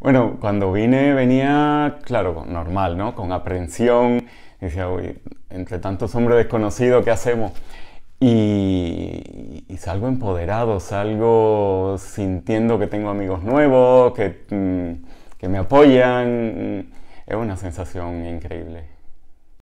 Bueno, cuando vine venía, claro, normal, ¿no? Con aprensión. Decía, uy, entre tantos hombres desconocidos, ¿qué hacemos? Y, y, salgo empoderado, salgo sintiendo que tengo amigos nuevos, que, mm, que me apoyan. Es una sensación increíble.